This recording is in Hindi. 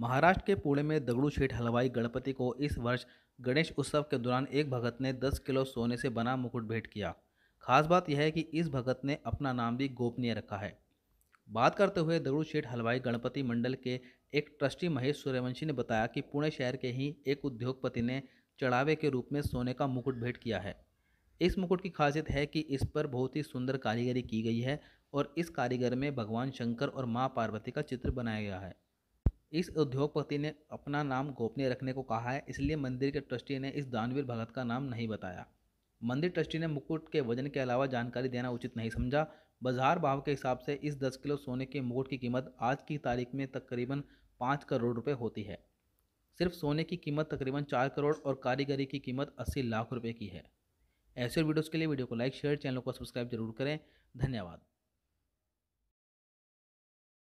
महाराष्ट्र के पुणे में दगड़ू छेठ हलवाई गणपति को इस वर्ष गणेश उत्सव के दौरान एक भगत ने 10 किलो सोने से बना मुकुट भेंट किया खास बात यह है कि इस भगत ने अपना नाम भी गोपनीय रखा है बात करते हुए दगड़ू छेठ हलवाई गणपति मंडल के एक ट्रस्टी महेश सूर्यवंशी ने बताया कि पुणे शहर के ही एक उद्योगपति ने चढ़ावे के रूप में सोने का मुकुट भेंट किया है इस मुकुट की खासियत है कि इस पर बहुत ही सुंदर कारीगरी की गई है और इस कारीगर में भगवान शंकर और माँ पार्वती का चित्र बनाया गया है इस उद्योगपति ने अपना नाम गोपनीय रखने को कहा है इसलिए मंदिर के ट्रस्टी ने इस दानवीर भगत का नाम नहीं बताया मंदिर ट्रस्टी ने मुकुट के वजन के अलावा जानकारी देना उचित नहीं समझा बाजार भाव के हिसाब से इस दस किलो सोने के मुकुट की कीमत आज की तारीख में तकरीबन पाँच करोड़ रुपये होती है सिर्फ सोने की कीमत तकरीबन चार करोड़ और कारीगरी की कीमत अस्सी लाख रुपये की है ऐसे वीडियोज़ के लिए वीडियो को लाइक शेयर चैनल को सब्सक्राइब जरूर करें धन्यवाद